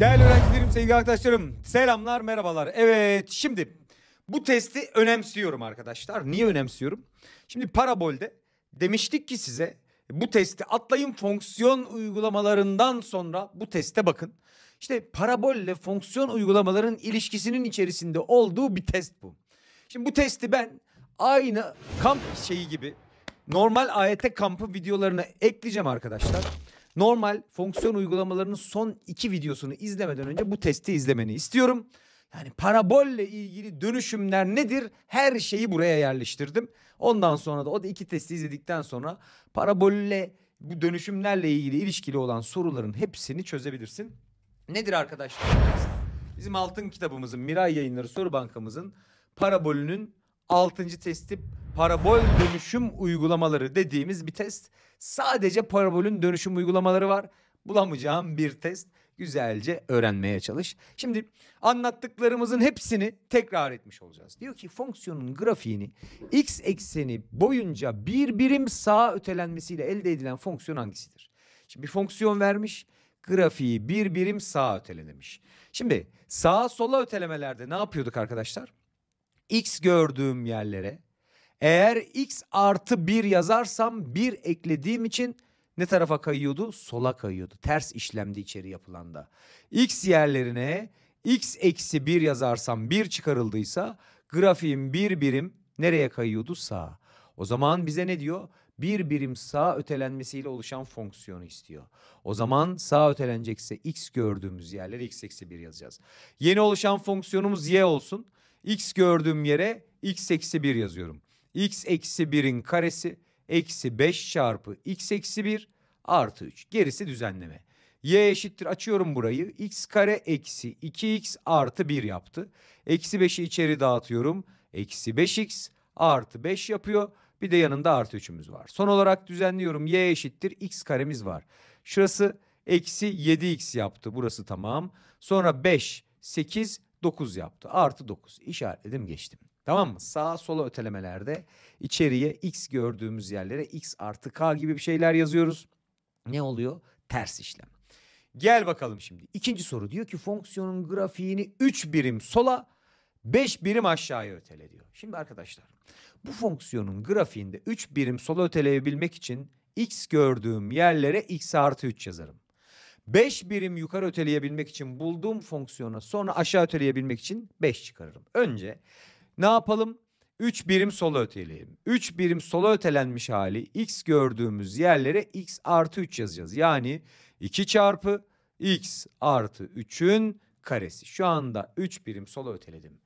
Değerli öğrencilerim, sevgili arkadaşlarım, selamlar, merhabalar. Evet, şimdi bu testi önemsiyorum arkadaşlar. Niye önemsiyorum? Şimdi parabolde demiştik ki size bu testi atlayın fonksiyon uygulamalarından sonra bu teste bakın. İşte parabolle fonksiyon uygulamaların ilişkisinin içerisinde olduğu bir test bu. Şimdi bu testi ben aynı kamp şeyi gibi normal AYT kampı videolarına ekleyeceğim arkadaşlar. Normal fonksiyon uygulamalarının son iki videosunu izlemeden önce bu testi izlemeni istiyorum. Yani parabolle ilgili dönüşümler nedir? Her şeyi buraya yerleştirdim. Ondan sonra da o da iki testi izledikten sonra parabolle bu dönüşümlerle ilgili ilişkili olan soruların hepsini çözebilirsin. Nedir arkadaşlar? Bizim altın kitabımızın Miray Yayınları Soru Bankamızın parabolünün altıncı testi parabol dönüşüm uygulamaları dediğimiz bir test. Sadece parabolün dönüşüm uygulamaları var. Bulamayacağım bir test. Güzelce öğrenmeye çalış. Şimdi anlattıklarımızın hepsini tekrar etmiş olacağız. Diyor ki fonksiyonun grafiğini x ekseni boyunca bir birim sağa ötelenmesiyle elde edilen fonksiyon hangisidir? Şimdi bir fonksiyon vermiş grafiği bir birim sağa ötelenemiş. Şimdi sağa sola ötelemelerde ne yapıyorduk arkadaşlar? X gördüğüm yerlere eğer x artı 1 yazarsam 1 eklediğim için ne tarafa kayıyordu? Sola kayıyordu. Ters işlemdi içeri yapılanda. X yerlerine x eksi 1 yazarsam 1 çıkarıldıysa grafiğin bir birim nereye kayıyordu? Sağa. O zaman bize ne diyor? Bir birim sağ ötelenmesiyle oluşan fonksiyonu istiyor. O zaman sağ ötelenecekse x gördüğümüz yerlere x eksi 1 yazacağız. Yeni oluşan fonksiyonumuz y olsun. x gördüğüm yere x eksi 1 yazıyorum x eksi 1'in karesi eksi 5 çarpı x eksi 1 artı 3. Gerisi düzenleme. y eşittir açıyorum burayı. x kare eksi 2x artı 1 yaptı. Eksi 5'i içeri dağıtıyorum. Eksi 5x artı 5 yapıyor. Bir de yanında artı 3'ümüz var. Son olarak düzenliyorum. y eşittir x karemiz var. Şurası eksi 7x yaptı. Burası tamam. Sonra 5, 8, 9 yaptı. Artı 9 işaretledim geçtim. Tamam mı? Sağa sola ötelemelerde içeriye x gördüğümüz yerlere x artı k gibi bir şeyler yazıyoruz. Ne oluyor? Ters işlem. Gel bakalım şimdi. İkinci soru diyor ki fonksiyonun grafiğini 3 birim sola 5 birim aşağıya ötele diyor. Şimdi arkadaşlar bu fonksiyonun grafiğinde 3 birim sola öteleyebilmek için x gördüğüm yerlere x artı 3 yazarım. 5 birim yukarı öteleyebilmek için bulduğum fonksiyona sonra aşağı öteleyebilmek için 5 çıkarırım. Önce ne yapalım? 3 birim sola öteleyelim. 3 birim sola ötelenmiş hali x gördüğümüz yerlere x artı 3 yazacağız. Yani 2 çarpı x artı 3'ün karesi. Şu anda 3 birim sola öteledim.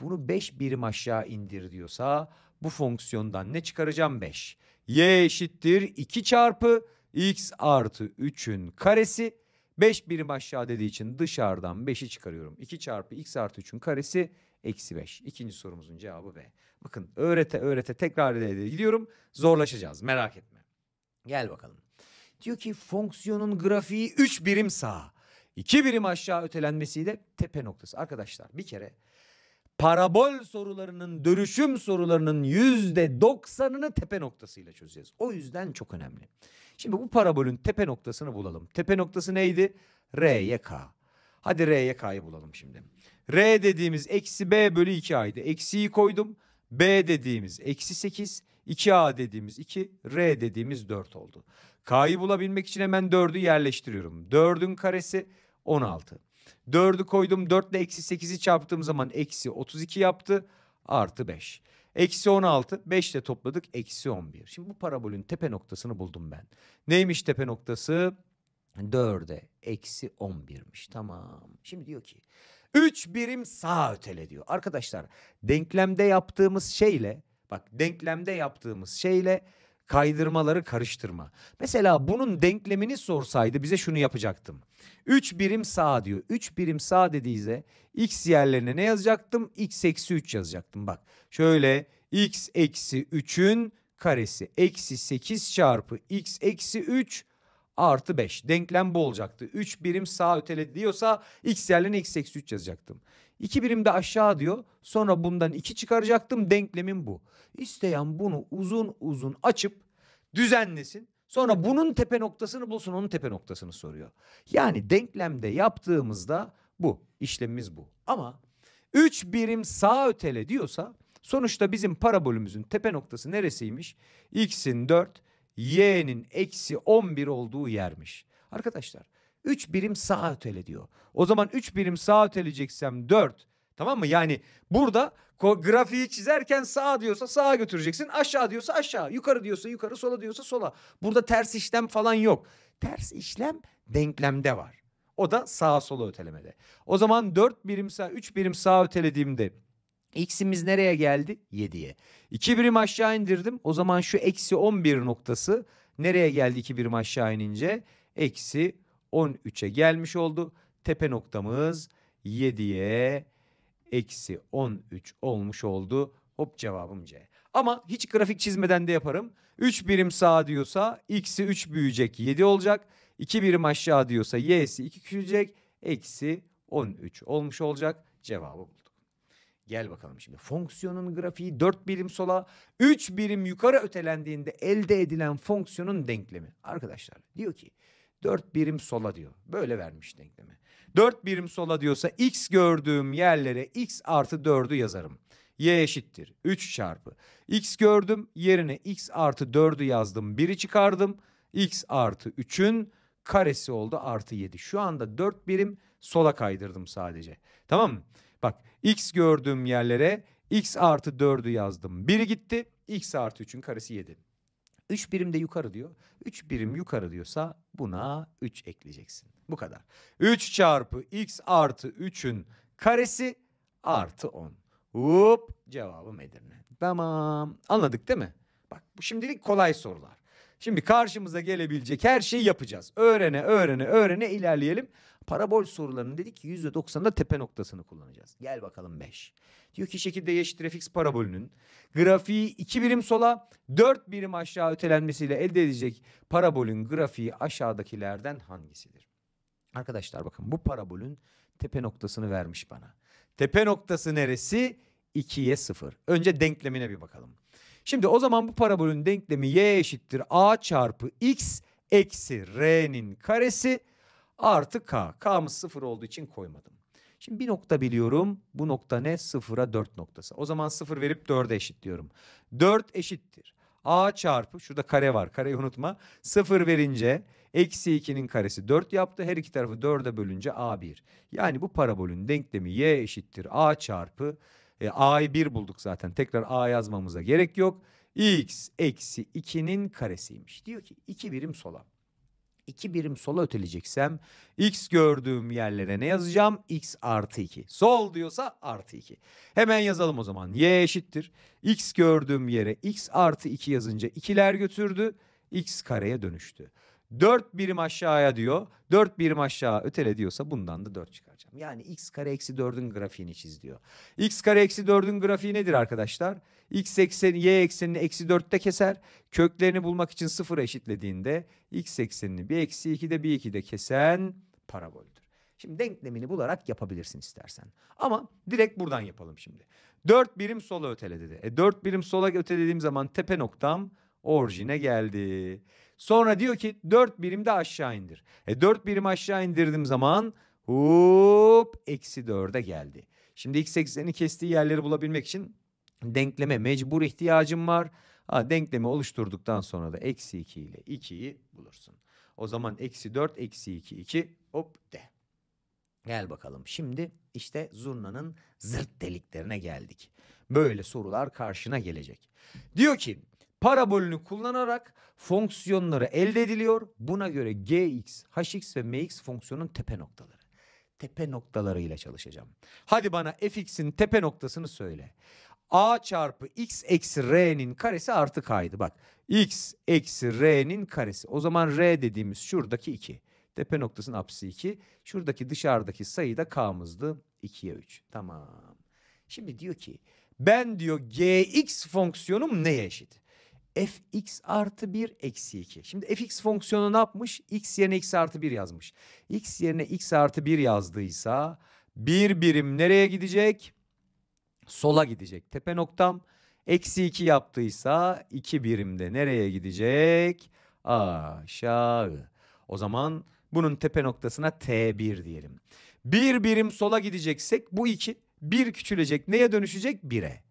Bunu 5 birim aşağı indir diyorsa bu fonksiyondan ne çıkaracağım? 5. y eşittir 2 çarpı x artı 3'ün karesi. 5 birim aşağı dediği için dışarıdan 5'i çıkarıyorum. 2 çarpı x artı 3'ün karesi eksi 5. İkinci sorumuzun cevabı B. Bakın öğrete öğrete tekrar ede gidiyorum. Zorlaşacağız merak etme. Gel bakalım. Diyor ki fonksiyonun grafiği 3 birim sağa. 2 birim aşağı ötelenmesiyle tepe noktası. Arkadaşlar bir kere parabol sorularının, dönüşüm sorularının yüzde doksanını tepe noktasıyla çözeceğiz. O yüzden çok önemli. Şimdi bu parabolün tepe noktasını bulalım. Tepe noktası neydi? R y K. Hadi R y K'yı bulalım şimdi. R dediğimiz eksi B bölü 2A'ydı. Eksiyi koydum. B dediğimiz eksi 8, 2A dediğimiz 2, R dediğimiz 4 oldu. K'yı bulabilmek için hemen 4'ü yerleştiriyorum. 4'ün karesi 16. 4'ü koydum 4 ile eksi 8'i çarptığım zaman eksi 32 yaptı artı 5. Eksi 16 5 ile topladık eksi 11. Şimdi bu parabolün tepe noktasını buldum ben. Neymiş tepe noktası? 4'e eksi 11'miş tamam. Şimdi diyor ki 3 birim sağa ötele diyor. Arkadaşlar denklemde yaptığımız şeyle bak denklemde yaptığımız şeyle kaydırmaları karıştırma. Mesela bunun denklemini sorsaydı bize şunu yapacaktım. 3 birim sağ diyor. 3 birim sağ dediğize x yerlerine ne yazacaktım? x eksi 3 yazacaktım. Bak şöyle x eksi 3'ün karesi eksi 8 çarpı x eksi 3 artı 5. Denklem bu olacaktı. 3 birim sağ öteledi diyorsa x yerlerine x eksi 3 yazacaktım. 2 birim de aşağı diyor. Sonra bundan 2 çıkaracaktım. Denklemin bu. İsteyen bunu uzun uzun açıp düzenlesin. Sonra bunun tepe noktasını bulsun onun tepe noktasını soruyor. Yani denklemde yaptığımızda bu. işlemimiz bu. Ama 3 birim sağ ötele diyorsa sonuçta bizim parabolümüzün tepe noktası neresiymiş? X'in 4, y'nin eksi 11 olduğu yermiş. Arkadaşlar 3 birim sağa ötele diyor. O zaman 3 birim sağa öteleyeceksem 4 tamam mı? Yani burada grafiği çizerken sağa diyorsa sağa götüreceksin. Aşağı diyorsa aşağı. Yukarı diyorsa yukarı. Sola diyorsa sola. Burada ters işlem falan yok. Ters işlem denklemde var. O da sağa sola ötelemede. O zaman 4 birim sağ, 3 birim sağa ötelediğimde X'imiz nereye geldi? 7'ye. 2 birim aşağı indirdim. O zaman şu eksi 11 noktası nereye geldi 2 birim aşağı inince? Eksi 13'e gelmiş oldu. Tepe noktamız 7'ye eksi 13 olmuş oldu. Hop cevabım C. Ama hiç grafik çizmeden de yaparım. 3 birim sağ diyorsa x'i 3 büyüyecek 7 olacak. 2 birim aşağı diyorsa y'si 2 küçülecek. Eksi 13 olmuş olacak. Cevabı buldum. Gel bakalım şimdi. Fonksiyonun grafiği 4 birim sola, 3 birim yukarı ötelendiğinde elde edilen fonksiyonun denklemi. Arkadaşlar diyor ki 4 birim sola diyor. Böyle vermiş denklemi. 4 birim sola diyorsa x gördüğüm yerlere x artı 4'ü yazarım. y eşittir 3 çarpı. x gördüm yerine x artı 4'ü yazdım 1'i çıkardım. x artı 3'ün karesi oldu artı 7. Şu anda 4 birim sola kaydırdım sadece. Tamam mı? Bak X gördüğüm yerlere X artı 4'ü yazdım. Biri gitti. X artı 3'ün karesi 7. 3 birim de yukarı diyor. 3 birim yukarı diyorsa buna 3 ekleyeceksin. Bu kadar. 3 çarpı x artı 3'ün karesi artı 10. Hop cevabım Edirne. Tamam anladık değil mi? Bak bu şimdilik kolay sorular. Şimdi karşımıza gelebilecek her şeyi yapacağız. Öğrene öğrene öğrene ilerleyelim. Parabol sorularının dedi ki %90'da tepe noktasını kullanacağız. Gel bakalım 5. Diyor ki şekilde yeşil fx parabolünün grafiği 2 birim sola 4 birim aşağı ötelenmesiyle elde edecek parabolün grafiği aşağıdakilerden hangisidir? Arkadaşlar bakın bu parabolün tepe noktasını vermiş bana. Tepe noktası neresi? 2'ye 0. Önce denklemine bir bakalım. Şimdi o zaman bu parabolün denklemi y eşittir a çarpı x eksi r'nin karesi artı k. K'mız sıfır olduğu için koymadım. Şimdi bir nokta biliyorum. Bu nokta ne? Sıfıra dört noktası. O zaman sıfır verip dörde eşitliyorum. Dört eşittir. A çarpı şurada kare var kareyi unutma. Sıfır verince eksi 2'nin karesi 4 yaptı. Her iki tarafı 4'e bölünce A1. Yani bu parabolün denklemi y eşittir A çarpı e, A'yı 1 bulduk zaten. Tekrar A yazmamıza gerek yok. X eksi 2'nin karesiymiş. Diyor ki 2 birim sola. 2 birim sola öteleyeceksem x gördüğüm yerlere ne yazacağım? x artı 2. Sol diyorsa artı 2. Hemen yazalım o zaman. y eşittir. x gördüğüm yere x artı 2 yazınca 2'ler götürdü. x kareye dönüştü. 4 birim aşağıya diyor. 4 birim aşağı ötele diyorsa bundan da 4 çıkaracağım. Yani x kare eksi 4'ün grafiğini çiz diyor. x kare eksi 4'ün grafiği nedir arkadaşlar? x ekseni y eksenini eksi 4'te keser. Köklerini bulmak için 0 eşitlediğinde x eksenini bir eksi de bir de kesen paraboldür. Şimdi denklemini bularak yapabilirsin istersen. Ama direkt buradan yapalım şimdi. 4 birim sola ötele dedi. E 4 birim sola ötelediğim zaman tepe noktam orijine geldi. Sonra diyor ki 4 birim de aşağı indir. E 4 birim aşağı indirdiğim zaman hop eksi 4'e geldi. Şimdi x eksenini kestiği yerleri bulabilmek için denkleme mecbur ihtiyacım var. Ha, denklemi oluşturduktan sonra da eksi 2 ile 2'yi bulursun. O zaman eksi 4 eksi 2 2 hop de. Gel bakalım şimdi işte zurnanın zırt deliklerine geldik. Böyle sorular karşına gelecek. Diyor ki parabolünü kullanarak fonksiyonları elde ediliyor. Buna göre gx, hx ve mx fonksiyonun tepe noktaları. Tepe noktalarıyla çalışacağım. Hadi bana fx'in tepe noktasını söyle. a çarpı x eksi r'nin karesi artı k'ydı. Bak x eksi r'nin karesi. O zaman r dediğimiz şuradaki 2. Tepe noktasının apsi 2. Şuradaki dışarıdaki sayı da k'mızdı. 2'ye 3. Tamam. Şimdi diyor ki ben diyor gx fonksiyonum neye eşit? fx artı 1 eksi 2. Şimdi fx fonksiyonu ne yapmış? x yerine x artı 1 yazmış. x yerine x artı 1 yazdıysa bir birim nereye gidecek? Sola gidecek. Tepe noktam eksi 2 yaptıysa 2 birimde nereye gidecek? Aşağı. O zaman bunun tepe noktasına T1 diyelim. Bir birim sola gideceksek bu 2 bir küçülecek. Neye dönüşecek? 1'e.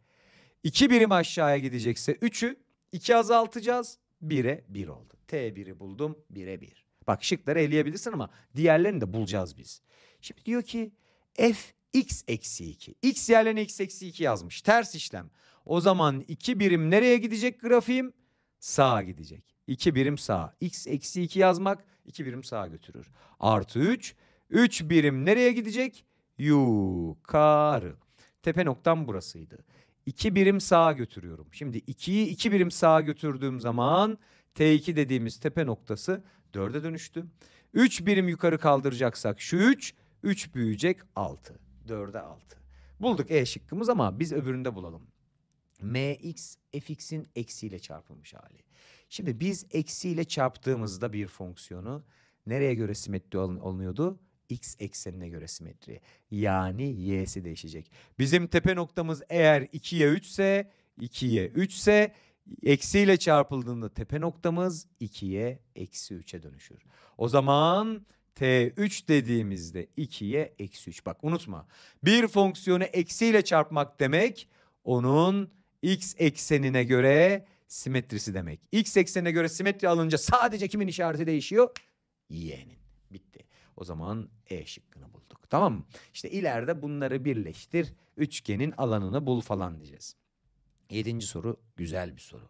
2 birim aşağıya gidecekse 3'ü 2 azaltacağız. 1'e 1 oldu. T1'i buldum 1'e 1. Bak şıkları eleyebilirsin ama diğerlerini de bulacağız biz. Şimdi diyor ki f x eksi 2. X yerlerine x eksi 2 yazmış. Ters işlem. O zaman 2 birim nereye gidecek grafiğim? Sağa gidecek. 2 birim sağa. X eksi 2 yazmak 2 birim sağa götürür. Artı 3. 3 birim nereye gidecek? Yukarı. Tepe noktam burasıydı. 2 birim sağa götürüyorum. Şimdi 2'yi 2 birim sağa götürdüğüm zaman T2 dediğimiz tepe noktası 4'e dönüştü. 3 birim yukarı kaldıracaksak şu 3, 3 büyüyecek 6. 4'e 6. Bulduk E şıkkımız ama biz öbüründe bulalım. Mx fx'in eksiyle çarpılmış hali. Şimdi biz eksiyle çarptığımızda bir fonksiyonu nereye göre simetri alın, alınıyordu? x eksenine göre simetri. Yani y'si değişecek. Bizim tepe noktamız eğer 2'ye 3 ise 2'ye 3 ise eksiyle çarpıldığında tepe noktamız 2'ye eksi 3'e dönüşür. O zaman T3 dediğimizde 2'ye eksi 3. Bak unutma bir fonksiyonu eksiyle çarpmak demek onun x eksenine göre simetrisi demek. X eksenine göre simetri alınca sadece kimin işareti değişiyor? Y'nin. Bitti. O zaman E şıkkını bulduk. Tamam mı? İşte ileride bunları birleştir. Üçgenin alanını bul falan diyeceğiz. Yedinci soru güzel bir soru.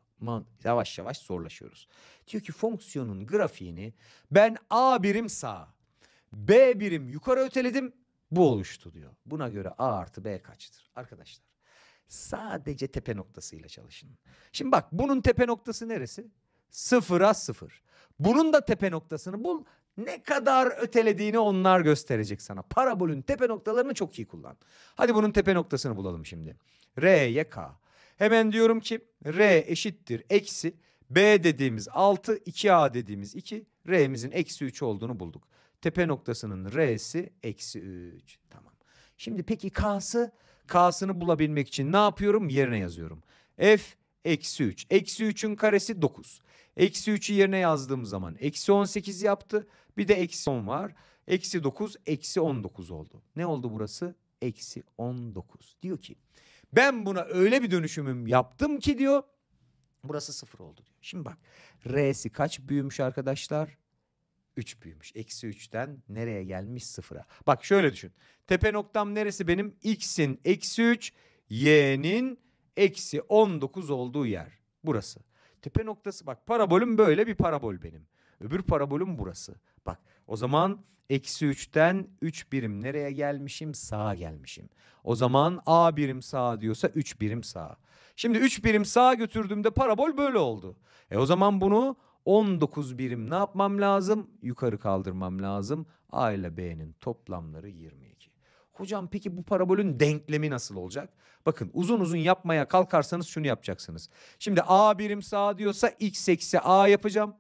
Yavaş yavaş zorlaşıyoruz. Diyor ki fonksiyonun grafiğini ben A birim sağa, B birim yukarı öteledim. Bu oluştu diyor. Buna göre A artı B kaçtır? Arkadaşlar sadece tepe noktasıyla çalışın. Şimdi bak bunun tepe noktası neresi? Sıfıra sıfır. Bunun da tepe noktasını bul ne kadar ötelediğini onlar gösterecek sana. Parabolün tepe noktalarını çok iyi kullan. Hadi bunun tepe noktasını bulalım şimdi. R ye K. Hemen diyorum ki R eşittir eksi B dediğimiz 6, 2A dediğimiz 2, R'mizin eksi 3 olduğunu bulduk. Tepe noktasının R'si eksi 3. Tamam. Şimdi peki K'sı? K'sını bulabilmek için ne yapıyorum? Yerine yazıyorum. F eksi 3. Eksi 3'ün karesi 9. Eksi 3'ü yerine yazdığım zaman eksi 18 yaptı. Bir de eksi 10 var. Eksi 9 eksi 19 oldu. Ne oldu burası? Eksi 19. Diyor ki ben buna öyle bir dönüşümüm yaptım ki diyor. Burası sıfır oldu diyor. Şimdi bak R'si kaç büyümüş arkadaşlar? 3 büyümüş. Eksi 3'ten nereye gelmiş? Sıfıra. Bak şöyle düşün. Tepe noktam neresi benim? X'in eksi 3, Y'nin eksi 19 olduğu yer. Burası. Tepe noktası bak parabolüm böyle bir parabol benim. Öbür parabolüm burası. Bak o zaman eksi 3'ten 3 birim nereye gelmişim? Sağa gelmişim. O zaman A birim sağa diyorsa 3 birim sağa. Şimdi 3 birim sağa götürdüğümde parabol böyle oldu. E o zaman bunu 19 birim ne yapmam lazım? Yukarı kaldırmam lazım. A ile B'nin toplamları 22. Hocam peki bu parabolün denklemi nasıl olacak? Bakın uzun uzun yapmaya kalkarsanız şunu yapacaksınız. Şimdi a birim sağ diyorsa x eksi a yapacağım.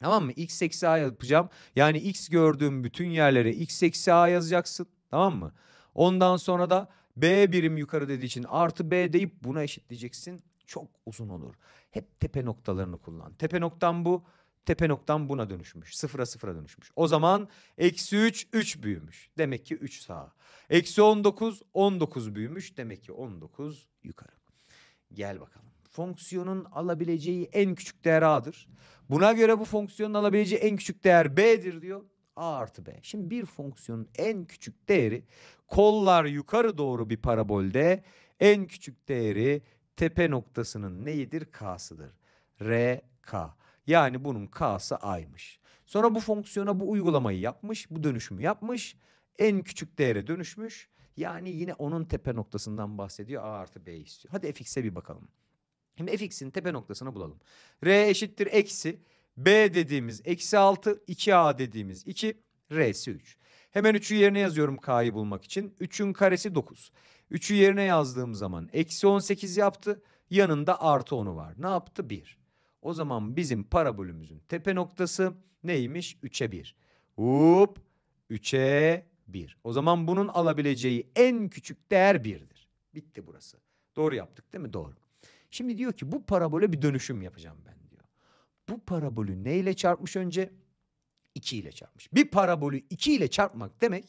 Tamam mı? X eksi a yapacağım. Yani x gördüğüm bütün yerlere x eksi a yazacaksın. Tamam mı? Ondan sonra da b birim yukarı dediği için artı b deyip buna eşitleyeceksin. Çok uzun olur. Hep tepe noktalarını kullan. Tepe noktan bu tepe noktam buna dönüşmüş. Sıfıra sıfıra dönüşmüş. O zaman eksi 3, 3 büyümüş. Demek ki 3 sağa. Eksi 19, 19 büyümüş. Demek ki 19 yukarı. Gel bakalım. Fonksiyonun alabileceği en küçük değer a'dır. Buna göre bu fonksiyonun alabileceği en küçük değer b'dir diyor. a artı b. Şimdi bir fonksiyonun en küçük değeri kollar yukarı doğru bir parabolde en küçük değeri tepe noktasının neyidir? k'sıdır. r k. Yani bunun K'sı A'ymış. Sonra bu fonksiyona bu uygulamayı yapmış, bu dönüşümü yapmış. En küçük değere dönüşmüş. Yani yine onun tepe noktasından bahsediyor. A artı B istiyor. Hadi fx'e bir bakalım. Şimdi fx'in tepe noktasını bulalım. R eşittir eksi. B dediğimiz eksi 6, 2A dediğimiz 2, R'si 3. Hemen 3'ü yerine yazıyorum K'yı bulmak için. 3'ün karesi 9. 3'ü yerine yazdığım zaman eksi 18 yaptı. Yanında artı 10'u var. Ne yaptı? 1. O zaman bizim parabolümüzün tepe noktası neymiş? 3'e 1. Hop 3'e 1. O zaman bunun alabileceği en küçük değer 1'dir. Bitti burası. Doğru yaptık değil mi? Doğru. Şimdi diyor ki bu parabole bir dönüşüm yapacağım ben diyor. Bu parabolü neyle çarpmış önce? 2 ile çarpmış. Bir parabolü 2 ile çarpmak demek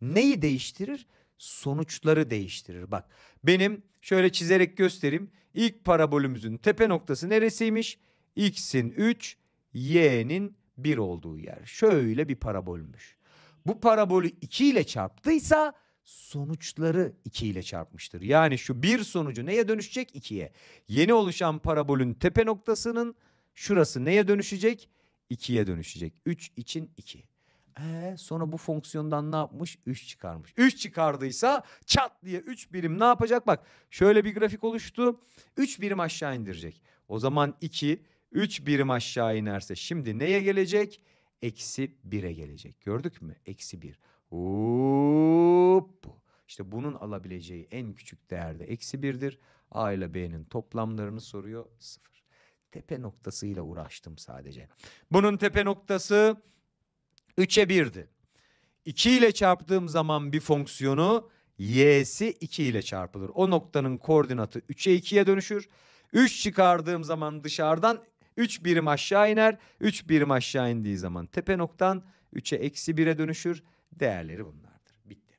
neyi değiştirir? Sonuçları değiştirir. Bak benim şöyle çizerek göstereyim. İlk parabolümüzün tepe noktası neresiymiş? X'in 3, Y'nin 1 olduğu yer. Şöyle bir parabolmüş. Bu parabolü 2 ile çarptıysa sonuçları 2 ile çarpmıştır. Yani şu bir sonucu neye dönüşecek? 2'ye. Yeni oluşan parabolün tepe noktasının şurası neye dönüşecek? 2'ye dönüşecek. 3 için 2. He, sonra bu fonksiyondan ne yapmış? 3 çıkarmış. 3 çıkardıysa çat diye 3 birim ne yapacak? Bak şöyle bir grafik oluştu. 3 birim aşağı indirecek. O zaman 2, 3 birim aşağı inerse şimdi neye gelecek? Eksi 1'e gelecek. Gördük mü? Eksi 1. Hop. İşte bunun alabileceği en küçük değerde eksi 1'dir. A ile B'nin toplamlarını soruyor 0. Tepe noktasıyla uğraştım sadece. Bunun tepe noktası 3'e 1'di. 2 ile çarptığım zaman bir fonksiyonu y'si 2 ile çarpılır. O noktanın koordinatı 3'e 2'ye dönüşür. 3 çıkardığım zaman dışarıdan 3 birim aşağı iner. 3 birim aşağı indiği zaman tepe noktan 3'e eksi 1'e dönüşür. Değerleri bunlardır. Bitti.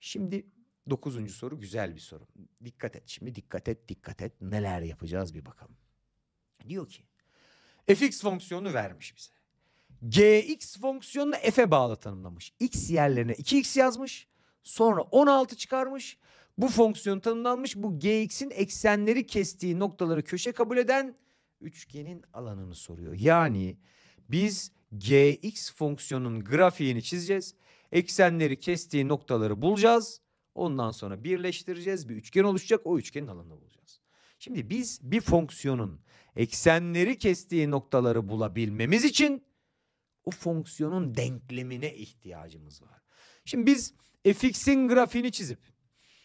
Şimdi dokuzuncu soru güzel bir soru. Dikkat et şimdi dikkat et dikkat et neler yapacağız bir bakalım. Diyor ki fx fonksiyonu vermiş bize gx fonksiyonunu f'e bağlı tanımlamış. x yerlerine 2x yazmış. Sonra 16 çıkarmış. Bu fonksiyon tanımlanmış. Bu gx'in eksenleri kestiği noktaları köşe kabul eden üçgenin alanını soruyor. Yani biz gx fonksiyonun grafiğini çizeceğiz. Eksenleri kestiği noktaları bulacağız. Ondan sonra birleştireceğiz. Bir üçgen oluşacak. O üçgenin alanını bulacağız. Şimdi biz bir fonksiyonun eksenleri kestiği noktaları bulabilmemiz için o fonksiyonun denklemine ihtiyacımız var. Şimdi biz fx'in grafiğini çizip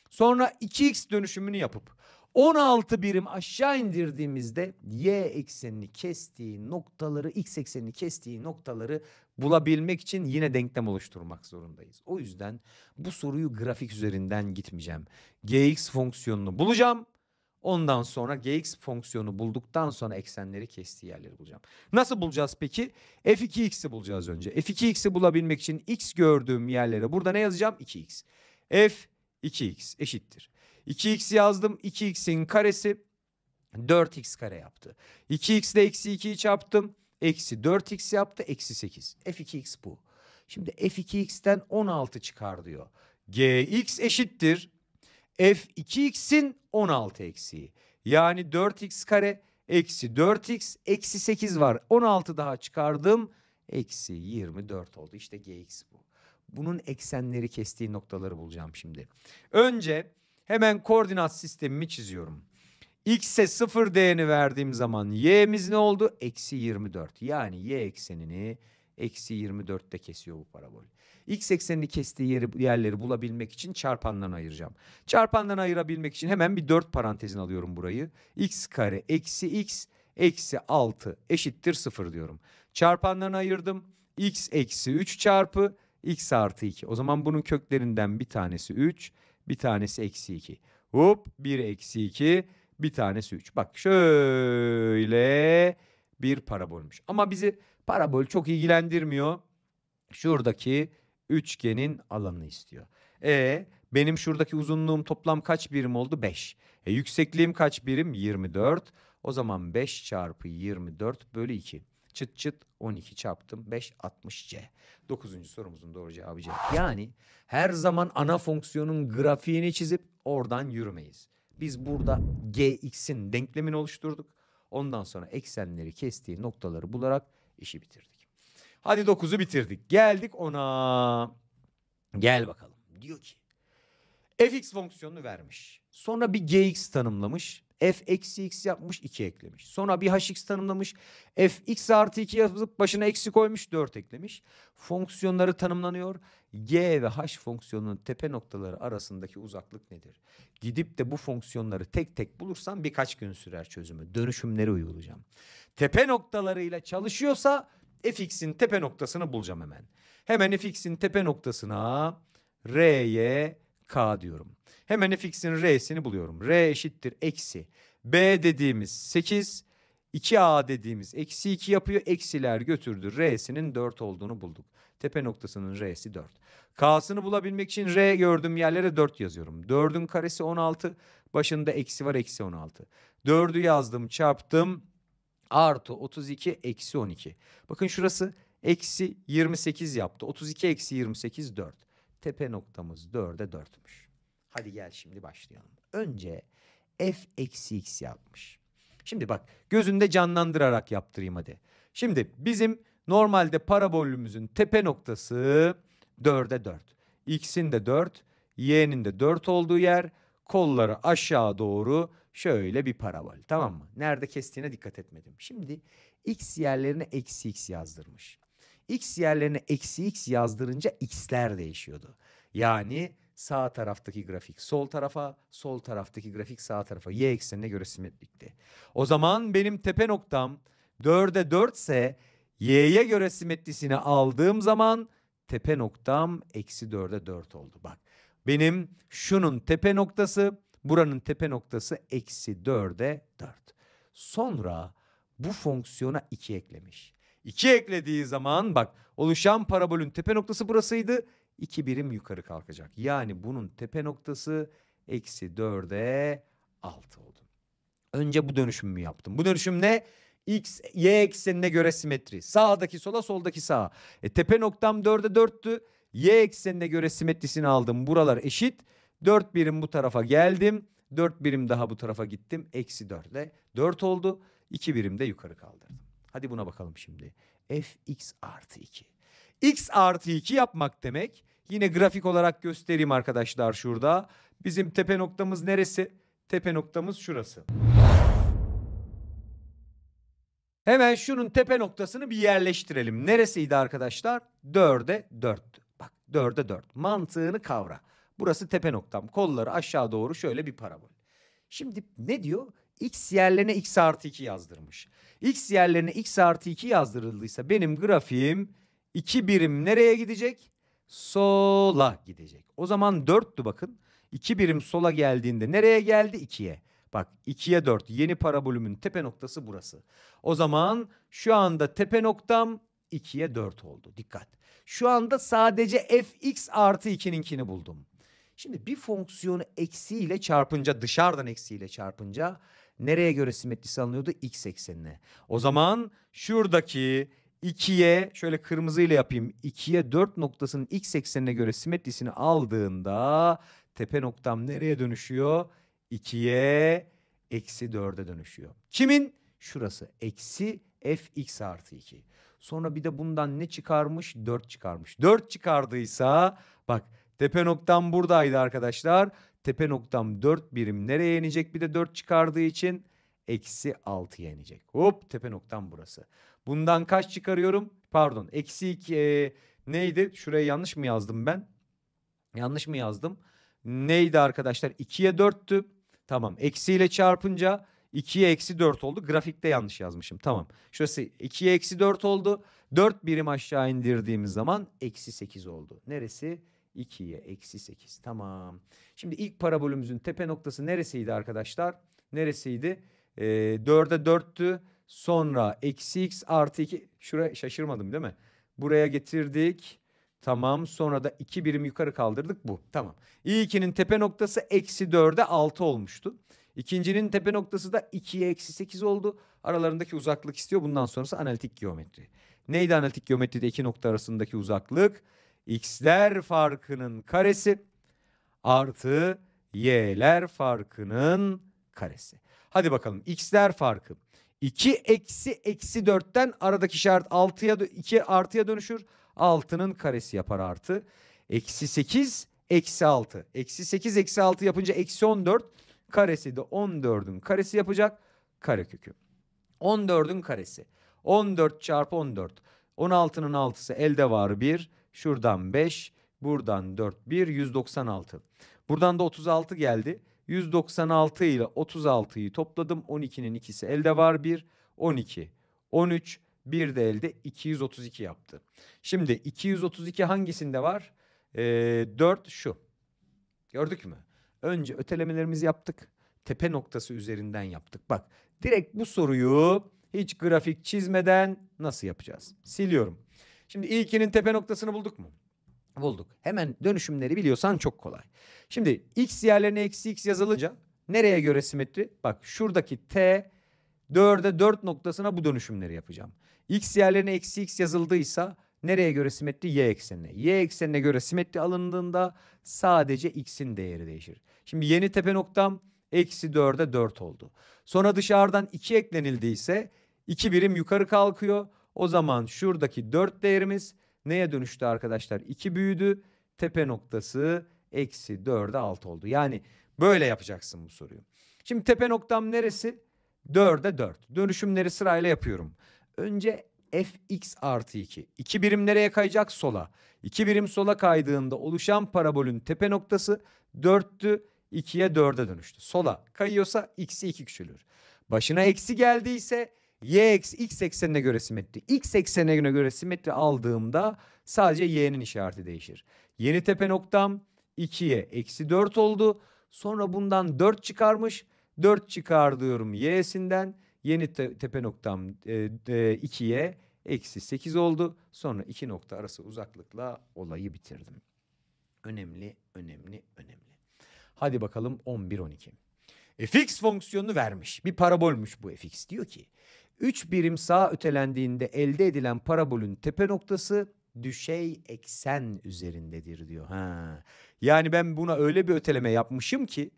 sonra 2x dönüşümünü yapıp 16 birim aşağı indirdiğimizde y eksenini kestiği noktaları x eksenini kestiği noktaları bulabilmek için yine denklem oluşturmak zorundayız. O yüzden bu soruyu grafik üzerinden gitmeyeceğim. gx fonksiyonunu bulacağım. Ondan sonra gx fonksiyonu bulduktan sonra eksenleri kestiği yerleri bulacağım. Nasıl bulacağız peki? f2x'i bulacağız önce. f2x'i bulabilmek için x gördüğüm yerlere burada ne yazacağım? 2x. f 2x eşittir. 2x yazdım. 2x'in karesi 4x kare yaptı. 2x ile eksi 2'yi çarptım. Eksi 4x yaptı. Eksi 8. f2x bu. Şimdi f2x'ten 16 çıkar diyor. gx eşittir f2x'in 16 eksiği. Yani 4x kare eksi 4x eksi 8 var. 16 daha çıkardım. Eksi 24 oldu. İşte gx bu. Bunun eksenleri kestiği noktaları bulacağım şimdi. Önce hemen koordinat sistemimi çiziyorum. X'e 0 değerini verdiğim zaman y'miz ne oldu? Eksi 24. Yani y eksenini eksi 24'te kesiyor bu parabol. X eksenini kestiği yeri, yerleri bulabilmek için çarpandan ayıracağım. Çarpandan ayırabilmek için hemen bir dört parantezin alıyorum burayı. X kare eksi X eksi 6 eşittir 0 diyorum. Çarpandan ayırdım. X eksi 3 çarpı X artı 2. O zaman bunun köklerinden bir tanesi 3 bir tanesi eksi 2. Hop 1 eksi 2 bir tanesi 3. Bak şöyle bir parabolmuş. Ama bizi parabol çok ilgilendirmiyor. Şuradaki üçgenin alanını istiyor. E benim şuradaki uzunluğum toplam kaç birim oldu? 5. E, yüksekliğim kaç birim? 24. O zaman 5 çarpı 24 bölü 2. Çıt çıt 12 çarptım 5 60C. Dokuzuncu sorumuzun doğru cevabı C. Yani her zaman ana fonksiyonun grafiğini çizip oradan yürümeyiz. Biz burada gx'in denklemini oluşturduk. Ondan sonra eksenleri kestiği noktaları bularak işi bitirdik. Hadi 9'u bitirdik. Geldik ona Gel bakalım. Diyor ki fx fonksiyonunu vermiş. Sonra bir gx tanımlamış. f eksi x yapmış 2 eklemiş. Sonra bir hx tanımlamış. f x artı 2 yazıp başına eksi koymuş 4 eklemiş. Fonksiyonları tanımlanıyor. g ve h fonksiyonunun tepe noktaları arasındaki uzaklık nedir? Gidip de bu fonksiyonları tek tek bulursam birkaç gün sürer çözümü. Dönüşümleri uygulayacağım. Tepe noktalarıyla çalışıyorsa fx'in tepe noktasını bulacağım hemen. Hemen fx'in tepe noktasına r'ye k diyorum. Hemen fx'in r'sini buluyorum. r eşittir eksi b dediğimiz 8 2a dediğimiz eksi 2 yapıyor. Eksiler götürdü. R'sinin 4 olduğunu bulduk. Tepe noktasının R'si 4. K'sını bulabilmek için R gördüğüm yerlere 4 yazıyorum. 4'ün karesi 16. Başında eksi var eksi 16. 4'ü yazdım çarptım artı 32 eksi 12. Bakın şurası eksi 28 yaptı. 32 eksi 28 4. Tepe noktamız 4'e 4'müş. Hadi gel şimdi başlayalım. Önce f eksi x yapmış. Şimdi bak gözünde canlandırarak yaptırayım hadi. Şimdi bizim normalde parabolümüzün tepe noktası 4'e 4. X'in de 4, Y'nin de 4 olduğu yer kolları aşağı doğru Şöyle bir parabol tamam mı? Nerede kestiğine dikkat etmedim. Şimdi x yerlerine eksi x yazdırmış. X yerlerine eksi x yazdırınca x'ler değişiyordu. Yani sağ taraftaki grafik sol tarafa, sol taraftaki grafik sağ tarafa. Y eksenine göre simetrikti. O zaman benim tepe noktam 4'e 4 ise y'ye göre simetrisini aldığım zaman tepe noktam eksi 4'e 4 oldu. Bak benim şunun tepe noktası Buranın tepe noktası eksi 4'e 4. Sonra bu fonksiyona 2 eklemiş. 2 eklediği zaman bak oluşan parabolün tepe noktası burasıydı. 2 birim yukarı kalkacak. Yani bunun tepe noktası eksi 4'e 6 oldu. Önce bu dönüşümü yaptım. Bu dönüşüm ne? X, Y eksenine göre simetri. Sağdaki sola, soldaki sağa. E, tepe noktam 4'e 4'tü. Y eksenine göre simetrisini aldım. Buralar eşit. 4 birim bu tarafa geldim. 4 birim daha bu tarafa gittim. Eksi 4'e 4 oldu. 2 birim de yukarı kaldırdım. Hadi buna bakalım şimdi. fx artı 2. x artı 2 yapmak demek. Yine grafik olarak göstereyim arkadaşlar şurada. Bizim tepe noktamız neresi? Tepe noktamız şurası. Hemen şunun tepe noktasını bir yerleştirelim. Neresiydi arkadaşlar? 4'e 4'tü. Bak 4'e 4. Mantığını kavra. Burası tepe noktam. Kolları aşağı doğru şöyle bir parabol. Şimdi ne diyor? X yerlerine X artı 2 yazdırmış. X yerlerine X artı 2 yazdırıldıysa benim grafiğim 2 birim nereye gidecek? Sola gidecek. O zaman 4'tü bakın. 2 birim sola geldiğinde nereye geldi? 2'ye. Bak 2'ye 4 yeni parabolümün tepe noktası burası. O zaman şu anda tepe noktam 2'ye 4 oldu. Dikkat. Şu anda sadece fx artı 2'ninkini buldum. Şimdi bir fonksiyonu eksiyle çarpınca dışarıdan eksiyle çarpınca nereye göre simetrisi alınıyordu? X eksenine. O zaman şuradaki 2'ye şöyle kırmızıyla yapayım. 2'ye 4 noktasının x eksenine göre simetrisini aldığında tepe noktam nereye dönüşüyor? 2'ye eksi 4'e dönüşüyor. Kimin? Şurası eksi fx artı 2. Sonra bir de bundan ne çıkarmış? 4 çıkarmış. 4 çıkardıysa bak Tepe noktam buradaydı arkadaşlar. Tepe noktam 4 birim nereye inecek? Bir de 4 çıkardığı için eksi 6'ya yenecek. Hop tepe noktam burası. Bundan kaç çıkarıyorum? Pardon eksi 2 e, neydi? Şuraya yanlış mı yazdım ben? Yanlış mı yazdım? Neydi arkadaşlar? 2'ye 4'tü. Tamam eksiyle çarpınca 2'ye eksi 4 oldu. Grafikte yanlış yazmışım. Tamam. Şurası 2'ye eksi 4 oldu. 4 birim aşağı indirdiğimiz zaman eksi 8 oldu. Neresi? 2'ye eksi 8. Tamam. Şimdi ilk parabolümüzün tepe noktası neresiydi arkadaşlar? Neresiydi? Ee, 4'e 4'tü. Sonra eksi x artı 2. Şuraya şaşırmadım değil mi? Buraya getirdik. Tamam. Sonra da 2 birim yukarı kaldırdık bu. Tamam. i tepe noktası eksi 4'e 6 olmuştu. İkincinin tepe noktası da 2'ye eksi 8 oldu. Aralarındaki uzaklık istiyor. Bundan sonrası analitik geometri. Neydi analitik geometride iki nokta arasındaki uzaklık? x'ler farkının karesi artı y'ler farkının karesi. Hadi bakalım x'ler farkı. 2 eksi eksi 4'ten aradaki şart 6'ya 2 artıya dönüşür. 6'nın karesi yapar artı. Eksi 8 eksi 6. Eksi 8 eksi 6 yapınca eksi 14 karesi de 14'ün karesi yapacak karekökü. 14'ün karesi. 14 çarpı 14. 16'nın 6'sı elde var 1. Şuradan 5, buradan 4, 1, 196. Buradan da 36 geldi. 196 ile 36'yı topladım. 12'nin ikisi elde var. 1, 12, 13, bir de elde 232 yaptı. Şimdi 232 hangisinde var? Ee, 4 şu. Gördük mü? Önce ötelemelerimizi yaptık. Tepe noktası üzerinden yaptık. Bak direkt bu soruyu hiç grafik çizmeden nasıl yapacağız? Siliyorum. Şimdi ilkinin tepe noktasını bulduk mu? Bulduk. Hemen dönüşümleri biliyorsan çok kolay. Şimdi x yerlerine eksi x yazılınca nereye göre simetri? Bak şuradaki t 4'e 4 noktasına bu dönüşümleri yapacağım. X yerlerine eksi x yazıldıysa nereye göre simetri? Y eksenine. Y eksenine göre simetri alındığında sadece x'in değeri değişir. Şimdi yeni tepe noktam eksi 4'e 4 oldu. Sonra dışarıdan 2 eklenildiyse 2 birim yukarı kalkıyor. O zaman şuradaki 4 değerimiz neye dönüştü arkadaşlar? 2 büyüdü. Tepe noktası eksi 4'e 6 oldu. Yani böyle yapacaksın bu soruyu. Şimdi tepe noktam neresi? 4'e 4. Dönüşümleri sırayla yapıyorum. Önce fx artı 2. 2 birim nereye kayacak? Sola. 2 birim sola kaydığında oluşan parabolün tepe noktası 4'tü. 2'ye 4'e dönüştü. Sola kayıyorsa x'i 2 küçülür. Başına eksi geldiyse y eksi x eksenine göre simetri. X eksenine göre simetri aldığımda sadece y'nin işareti değişir. Yeni tepe noktam 2'ye eksi 4 oldu. Sonra bundan 4 çıkarmış. 4 çıkardıyorum y'sinden. Yeni te tepe noktam 2'ye e, e, eksi 8 oldu. Sonra iki nokta arası uzaklıkla olayı bitirdim. Önemli, önemli, önemli. Hadi bakalım 11-12. fx fonksiyonunu vermiş. Bir parabolmuş bu fx. Diyor ki 3 birim sağa ötelendiğinde elde edilen parabolün tepe noktası düşey eksen üzerindedir diyor. Ha. Yani ben buna öyle bir öteleme yapmışım ki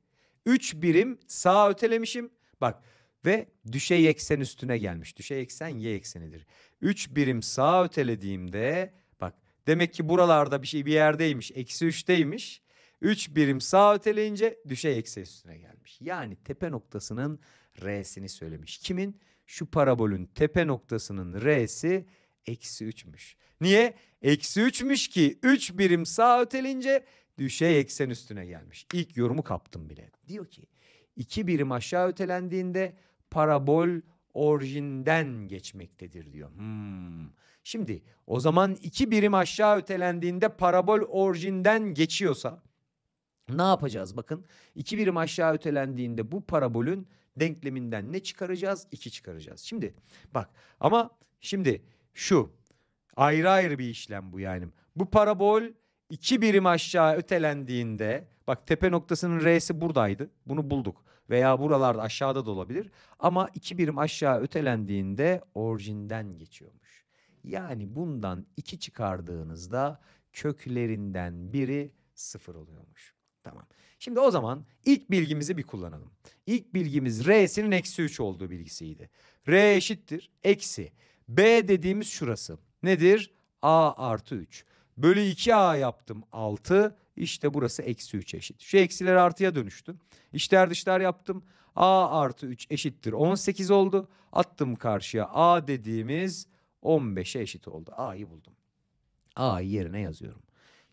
3 birim sağa ötelemişim. Bak ve düşey eksen üstüne gelmiş. Düşey eksen y eksenidir. 3 birim sağa ötelediğimde bak demek ki buralarda bir şey bir yerdeymiş. Eksi 3'teymiş. 3 birim sağ öteleyince düşey eksen üstüne gelmiş. Yani tepe noktasının R'sini söylemiş. Kimin? şu parabolün tepe noktasının R'si eksi 3'müş. Niye? Eksi 3'müş ki 3 birim sağa ötelince düşey eksen üstüne gelmiş. İlk yorumu kaptım bile. Diyor ki 2 birim aşağı ötelendiğinde parabol orijinden geçmektedir diyor. Hmm. Şimdi o zaman 2 birim aşağı ötelendiğinde parabol orijinden geçiyorsa ne yapacağız? Bakın 2 birim aşağı ötelendiğinde bu parabolün denkleminden ne çıkaracağız? 2 çıkaracağız. Şimdi bak ama şimdi şu ayrı ayrı bir işlem bu yani. Bu parabol 2 birim aşağı ötelendiğinde bak tepe noktasının R'si buradaydı. Bunu bulduk. Veya buralarda aşağıda da olabilir. Ama 2 birim aşağı ötelendiğinde orijinden geçiyormuş. Yani bundan 2 çıkardığınızda köklerinden biri sıfır oluyormuş. Tamam. Şimdi o zaman ilk bilgimizi bir kullanalım. İlk bilgimiz R'sinin eksi 3 olduğu bilgisiydi. R eşittir eksi. B dediğimiz şurası. Nedir? A artı 3. Bölü 2A yaptım 6. İşte burası eksi 3 eşit. Şu eksiler artıya dönüştü. İşler dışlar yaptım. A artı 3 eşittir 18 oldu. Attım karşıya A dediğimiz 15'e eşit oldu. A'yı buldum. A'yı yerine yazıyorum.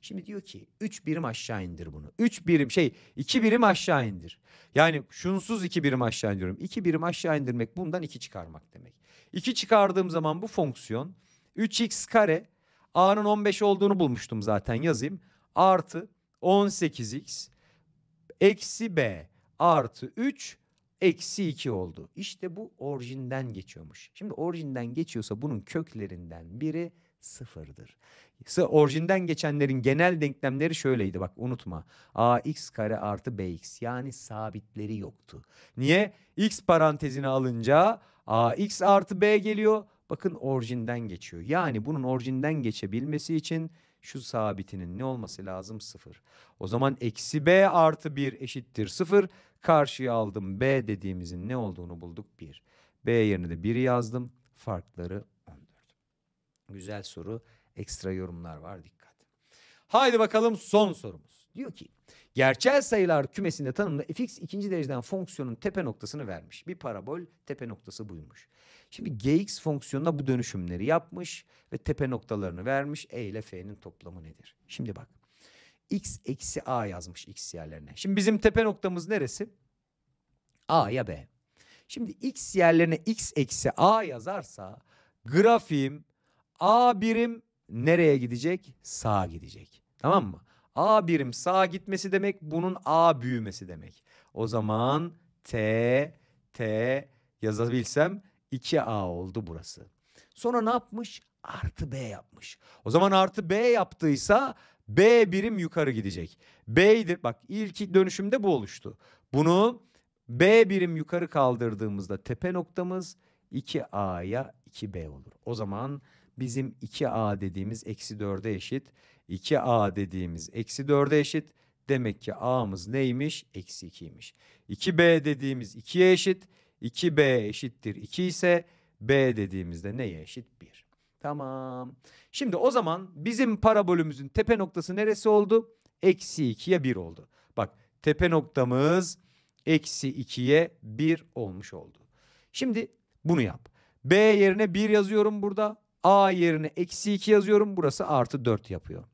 Şimdi diyor ki 3 birim aşağı indir bunu. 3 birim şey 2 birim aşağı indir. Yani şunsuz 2 birim aşağı indiriyorum. 2 birim aşağı indirmek bundan 2 çıkarmak demek. 2 çıkardığım zaman bu fonksiyon 3x kare a'nın 15 olduğunu bulmuştum zaten yazayım. Artı 18x eksi b artı 3 eksi 2 oldu. İşte bu orijinden geçiyormuş. Şimdi orijinden geçiyorsa bunun köklerinden biri sıfırdır. Orijinden geçenlerin genel denklemleri şöyleydi bak unutma. ax kare artı bx yani sabitleri yoktu. Niye? x parantezine alınca ax artı b geliyor. Bakın orijinden geçiyor. Yani bunun orijinden geçebilmesi için şu sabitinin ne olması lazım? Sıfır. O zaman eksi b artı 1 eşittir sıfır. Karşıya aldım b dediğimizin ne olduğunu bulduk? 1. B yerine de 1'i yazdım. Farkları Güzel soru. Ekstra yorumlar var dikkat. Haydi bakalım son sorumuz. Diyor ki gerçel sayılar kümesinde tanımlı fx ikinci dereceden fonksiyonun tepe noktasını vermiş. Bir parabol tepe noktası buymuş. Şimdi gx fonksiyonuna bu dönüşümleri yapmış ve tepe noktalarını vermiş. E ile f'nin toplamı nedir? Şimdi bak x eksi a yazmış x yerlerine. Şimdi bizim tepe noktamız neresi? A ya b. Şimdi x yerlerine x eksi a yazarsa grafiğim A birim nereye gidecek? Sağa gidecek. Tamam mı? A birim sağa gitmesi demek bunun A büyümesi demek. O zaman T, T yazabilsem 2A oldu burası. Sonra ne yapmış? Artı B yapmış. O zaman artı B yaptıysa B birim yukarı gidecek. B'dir bak ilk dönüşümde bu oluştu. Bunu B birim yukarı kaldırdığımızda tepe noktamız 2A'ya 2B olur. O zaman bizim 2a dediğimiz eksi 4'e eşit. 2a dediğimiz eksi 4'e eşit. Demek ki a'mız neymiş? Eksi 2'ymiş. 2b dediğimiz 2'ye eşit. 2b eşittir 2 ise b dediğimizde neye eşit? 1. Tamam. Şimdi o zaman bizim parabolümüzün tepe noktası neresi oldu? Eksi 2'ye 1 oldu. Bak tepe noktamız eksi 2'ye 1 olmuş oldu. Şimdi bunu yap. B yerine 1 yazıyorum burada. A yerine eksi 2 yazıyorum. Burası artı 4 yapıyor.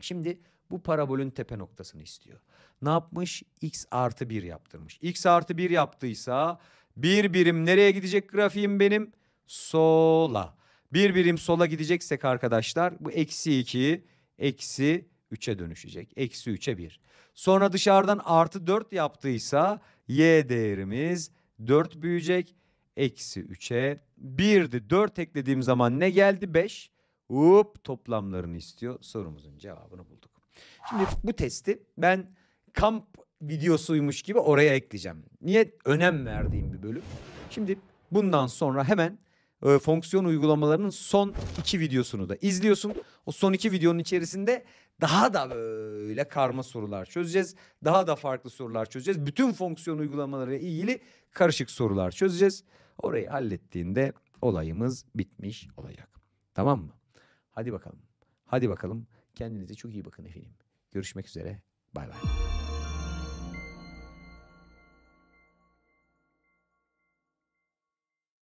Şimdi bu parabolün tepe noktasını istiyor. Ne yapmış? X artı 1 yaptırmış. X artı 1 yaptıysa bir birim nereye gidecek grafiğim benim? Sola. Bir birim sola gideceksek arkadaşlar bu eksi 2, eksi 3'e dönüşecek. Eksi 3'e 1. Sonra dışarıdan artı 4 yaptıysa y değerimiz 4 büyüyecek eksi 3'e 1'di. 4 eklediğim zaman ne geldi? 5. Hop toplamlarını istiyor. Sorumuzun cevabını bulduk. Şimdi bu testi ben kamp videosuymuş gibi oraya ekleyeceğim. Niye? Önem verdiğim bir bölüm. Şimdi bundan sonra hemen e, fonksiyon uygulamalarının son iki videosunu da izliyorsun. O son iki videonun içerisinde daha da böyle karma sorular çözeceğiz. Daha da farklı sorular çözeceğiz. Bütün fonksiyon uygulamaları ilgili karışık sorular çözeceğiz. Orayı hallettiğinde olayımız bitmiş olacak. Tamam mı? Hadi bakalım. Hadi bakalım. Kendinize çok iyi bakın efendim. Görüşmek üzere. Bay bay.